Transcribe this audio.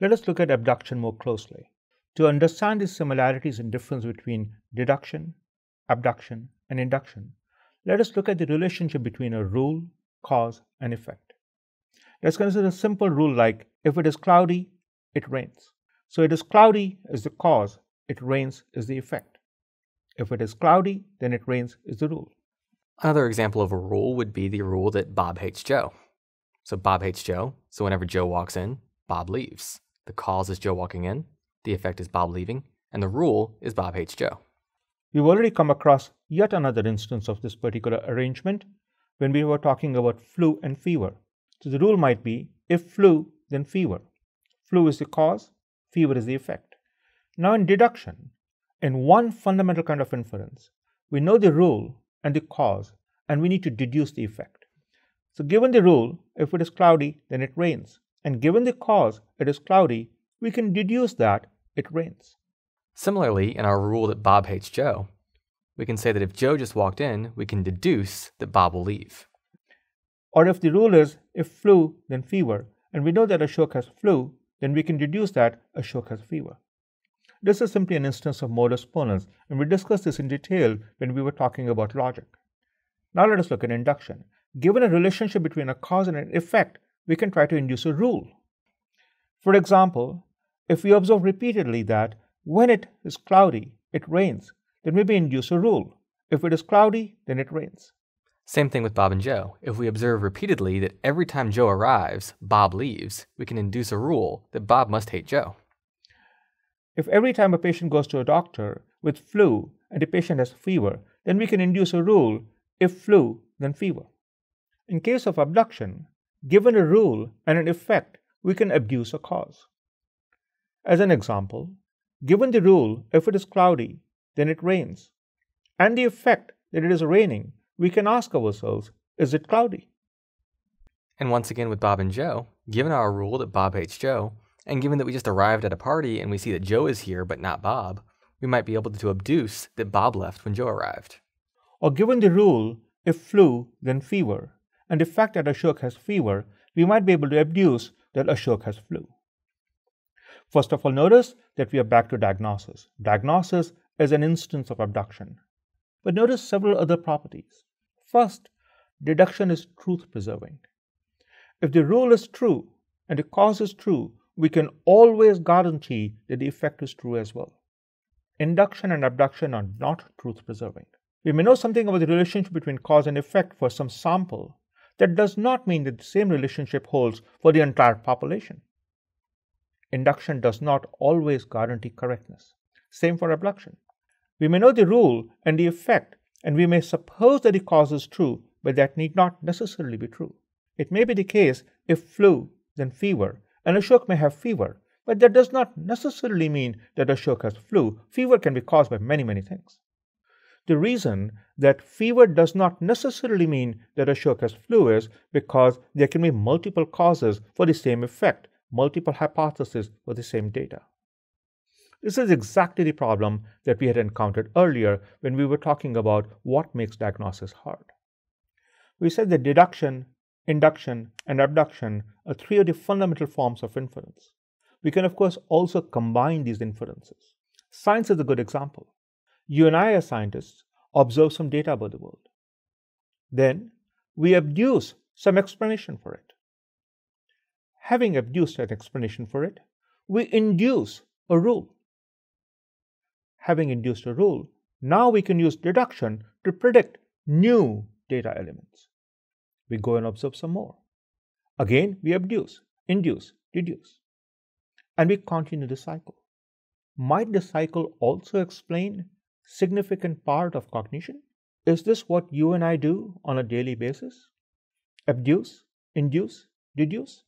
Let us look at abduction more closely. To understand the similarities and difference between deduction, abduction, and induction, let us look at the relationship between a rule, cause, and effect. Let's consider a simple rule like if it is cloudy, it rains. So it is cloudy is the cause, it rains is the effect. If it is cloudy, then it rains is the rule. Another example of a rule would be the rule that Bob hates Joe. So Bob hates Joe, so whenever Joe walks in, Bob leaves. The cause is Joe walking in, the effect is Bob leaving, and the rule is Bob hates Joe. We've already come across yet another instance of this particular arrangement when we were talking about flu and fever. So the rule might be if flu, then fever. Flu is the cause, fever is the effect. Now, in deduction, in one fundamental kind of inference, we know the rule and the cause, and we need to deduce the effect. So, given the rule, if it is cloudy, then it rains and given the cause it is cloudy, we can deduce that it rains. Similarly, in our rule that Bob hates Joe, we can say that if Joe just walked in, we can deduce that Bob will leave. Or if the rule is if flu, then fever, and we know that Ashok has flu, then we can deduce that Ashok has fever. This is simply an instance of modus ponens, and we discussed this in detail when we were talking about logic. Now let us look at induction. Given a relationship between a cause and an effect, we can try to induce a rule. For example, if we observe repeatedly that when it is cloudy, it rains, then maybe induce a rule. If it is cloudy, then it rains. Same thing with Bob and Joe. If we observe repeatedly that every time Joe arrives, Bob leaves, we can induce a rule that Bob must hate Joe. If every time a patient goes to a doctor with flu and the patient has fever, then we can induce a rule if flu, then fever. In case of abduction, Given a rule and an effect, we can abuse a cause. As an example, given the rule, if it is cloudy, then it rains, and the effect that it is raining, we can ask ourselves, is it cloudy? And once again with Bob and Joe, given our rule that Bob hates Joe, and given that we just arrived at a party and we see that Joe is here but not Bob, we might be able to abduce that Bob left when Joe arrived. Or given the rule, if flu, then fever, and the fact that Ashok has fever, we might be able to abduce that Ashok has flu. First of all, notice that we are back to diagnosis. Diagnosis is an instance of abduction. But notice several other properties. First, deduction is truth preserving. If the rule is true and the cause is true, we can always guarantee that the effect is true as well. Induction and abduction are not truth preserving. We may know something about the relationship between cause and effect for some sample, that does not mean that the same relationship holds for the entire population. Induction does not always guarantee correctness. Same for abduction. We may know the rule and the effect, and we may suppose that the cause is true, but that need not necessarily be true. It may be the case if flu, then fever, and Ashok may have fever, but that does not necessarily mean that Ashok has flu. Fever can be caused by many, many things. The reason that fever does not necessarily mean that a stroke has flu is because there can be multiple causes for the same effect, multiple hypotheses for the same data. This is exactly the problem that we had encountered earlier when we were talking about what makes diagnosis hard. We said that deduction, induction, and abduction are three of the fundamental forms of inference. We can, of course, also combine these inferences. Science is a good example. You and I, as scientists, observe some data about the world. Then we abduce some explanation for it. Having abduced an explanation for it, we induce a rule. Having induced a rule, now we can use deduction to predict new data elements. We go and observe some more. Again, we abduce, induce, deduce. And we continue the cycle. Might the cycle also explain significant part of cognition? Is this what you and I do on a daily basis? Abduce, induce, deduce?